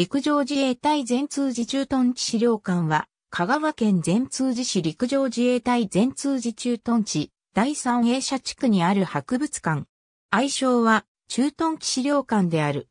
陸上自衛隊全通寺駐屯地資料館は、香川県全通寺市陸上自衛隊全通寺駐屯地第三営舎地区にある博物館。愛称は駐屯地資料館である。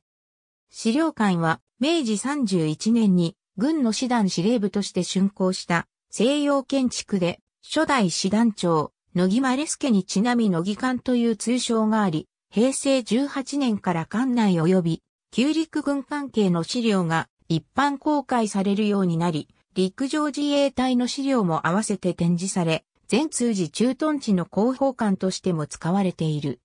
資料館は明治31年に軍の師団司令部として竣工した西洋建築で初代師団長、野木丸助にちなみ野木館という通称があり、平成18年から館内及び旧陸軍関係の資料が一般公開されるようになり、陸上自衛隊の資料も合わせて展示され、全通時駐屯地の広報官としても使われている。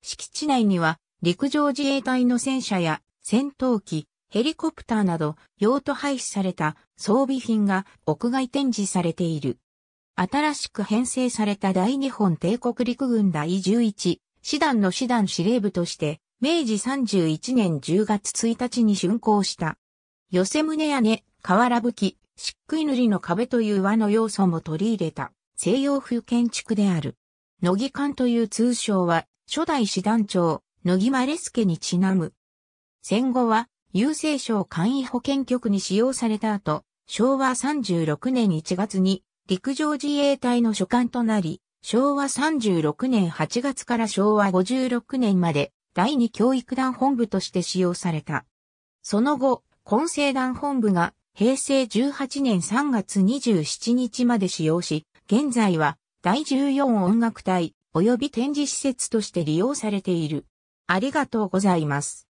敷地内には陸上自衛隊の戦車や戦闘機、ヘリコプターなど用途廃止された装備品が屋外展示されている。新しく編成された大日本帝国陸軍第11師団の師団司令部として明治31年10月1日に竣工した。寄せ胸屋根、瓦吹き、漆喰塗りの壁という和の要素も取り入れた西洋風建築である。乃木館という通称は初代師団長、乃木丸助にちなむ。戦後は郵政省簡易保健局に使用された後、昭和36年1月に陸上自衛隊の所管となり、昭和36年8月から昭和56年まで第二教育団本部として使用された。その後、混成団本部が平成18年3月27日まで使用し、現在は第14音楽隊及び展示施設として利用されている。ありがとうございます。